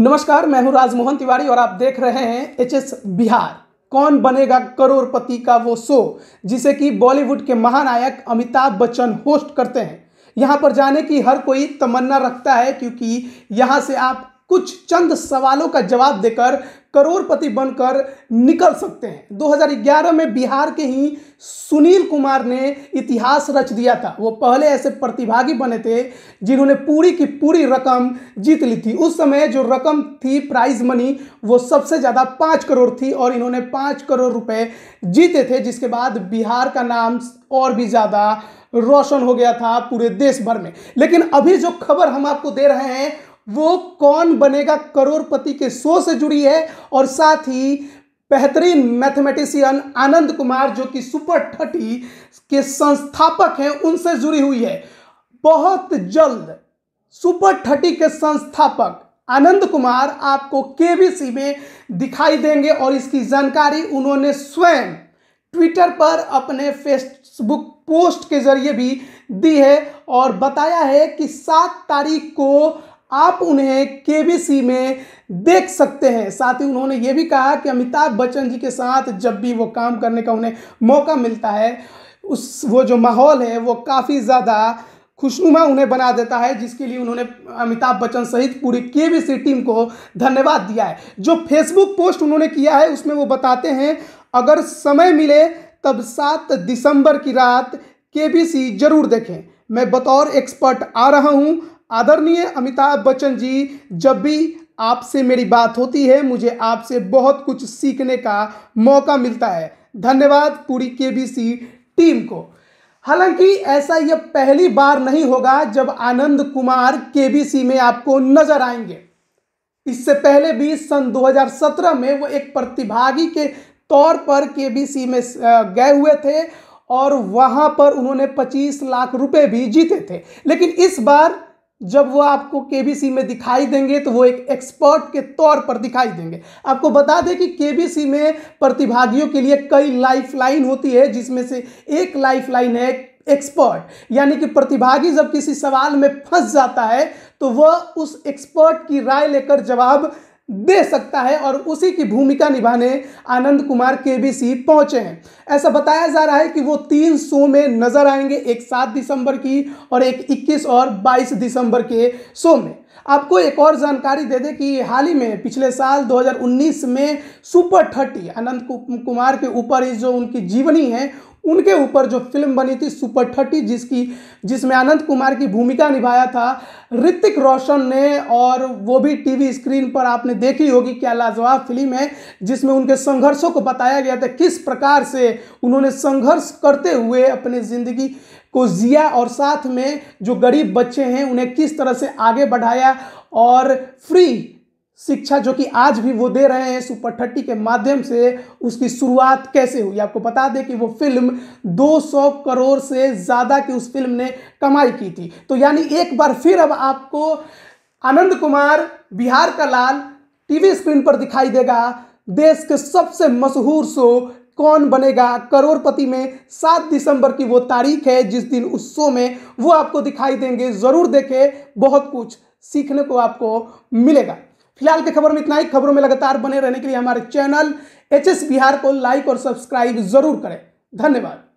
नमस्कार मैं हूं राजमोहन तिवारी और आप देख रहे हैं एच एस बिहार कौन बनेगा करोड़पति का वो शो जिसे कि बॉलीवुड के महानायक अमिताभ बच्चन होस्ट करते हैं यहां पर जाने की हर कोई तमन्ना रखता है क्योंकि यहां से आप कुछ चंद सवालों का जवाब देकर करोड़पति बनकर निकल सकते हैं 2011 में बिहार के ही सुनील कुमार ने इतिहास रच दिया था वो पहले ऐसे प्रतिभागी बने थे जिन्होंने पूरी की पूरी रकम जीत ली थी उस समय जो रकम थी प्राइज मनी वो सबसे ज़्यादा पाँच करोड़ थी और इन्होंने पाँच करोड़ रुपए जीते थे जिसके बाद बिहार का नाम और भी ज़्यादा रोशन हो गया था पूरे देश भर में लेकिन अभी जो खबर हम आपको दे रहे हैं वो कौन बनेगा करोड़पति के शो से जुड़ी है और साथ ही बेहतरीन मैथमेटिशियन आनंद कुमार जो कि सुपर थर्टी के संस्थापक हैं उनसे जुड़ी हुई है बहुत जल्द सुपर थर्टी के संस्थापक आनंद कुमार आपको केबीसी में दिखाई देंगे और इसकी जानकारी उन्होंने स्वयं ट्विटर पर अपने फेसबुक पोस्ट के जरिए भी दी है और बताया है कि सात तारीख को आप उन्हें के में देख सकते हैं साथ ही उन्होंने ये भी कहा कि अमिताभ बच्चन जी के साथ जब भी वो काम करने का उन्हें मौका मिलता है उस वो जो माहौल है वो काफ़ी ज़्यादा खुशनुमा उन्हें बना देता है जिसके लिए उन्होंने अमिताभ बच्चन सहित पूरी के टीम को धन्यवाद दिया है जो फेसबुक पोस्ट उन्होंने किया है उसमें वो बताते हैं अगर समय मिले तब सात दिसंबर की रात के जरूर देखें मैं बतौर एक्सपर्ट आ रहा हूं आदरणीय अमिताभ बच्चन जी जब भी आपसे मेरी बात होती है मुझे आपसे बहुत कुछ सीखने का मौका मिलता है धन्यवाद पूरी के टीम को हालांकि ऐसा यह पहली बार नहीं होगा जब आनंद कुमार के में आपको नजर आएंगे इससे पहले भी सन 2017 में वो एक प्रतिभागी के तौर पर के में गए हुए थे और वहां पर उन्होंने 25 लाख रुपए भी जीते थे लेकिन इस बार जब वो आपको केबीसी में दिखाई देंगे तो वो एक एक्सपर्ट के तौर पर दिखाई देंगे आपको बता दें कि केबीसी में प्रतिभागियों के लिए कई लाइफलाइन होती है जिसमें से एक लाइफलाइन है एक्सपर्ट यानी कि प्रतिभागी जब किसी सवाल में फंस जाता है तो वह उस एक्सपर्ट की राय लेकर जवाब दे सकता है और उसी की भूमिका निभाने आनंद कुमार केबीसी पहुंचे हैं ऐसा बताया जा रहा है कि वो तीन शो में नजर आएंगे एक सात दिसंबर की और एक इक्कीस और बाईस दिसंबर के शो में आपको एक और जानकारी दे दें कि हाल ही में पिछले साल 2019 में सुपर थर्टी अनंत कुमार के ऊपर ही जो उनकी जीवनी है उनके ऊपर जो फिल्म बनी थी सुपर थर्टी जिसकी जिसमें अनंत कुमार की भूमिका निभाया था ऋतिक रोशन ने और वो भी टीवी स्क्रीन पर आपने देखी होगी क्या लाजवाब फिल्म है जिसमें उनके संघर्षों को बताया गया था किस प्रकार से उन्होंने संघर्ष करते हुए अपनी ज़िंदगी को जिया और साथ में जो गरीब बच्चे हैं उन्हें किस तरह से आगे बढ़ाया और फ्री शिक्षा जो कि आज भी वो दे रहे हैं सुपर थर्टी के माध्यम से उसकी शुरुआत कैसे हुई आपको बता दें कि वो फिल्म 200 करोड़ से ज़्यादा की उस फिल्म ने कमाई की थी तो यानी एक बार फिर अब आपको आनंद कुमार बिहार का लाल टीवी स्क्रीन पर दिखाई देगा देश के सबसे मशहूर शो कौन बनेगा करोड़पति में सात दिसंबर की वो तारीख है जिस दिन उस शो में वो आपको दिखाई देंगे ज़रूर देखें बहुत कुछ सीखने को आपको मिलेगा फिलहाल के खबर में इतना ही खबरों में लगातार बने रहने के लिए हमारे चैनल एच बिहार को लाइक और सब्सक्राइब जरूर करें धन्यवाद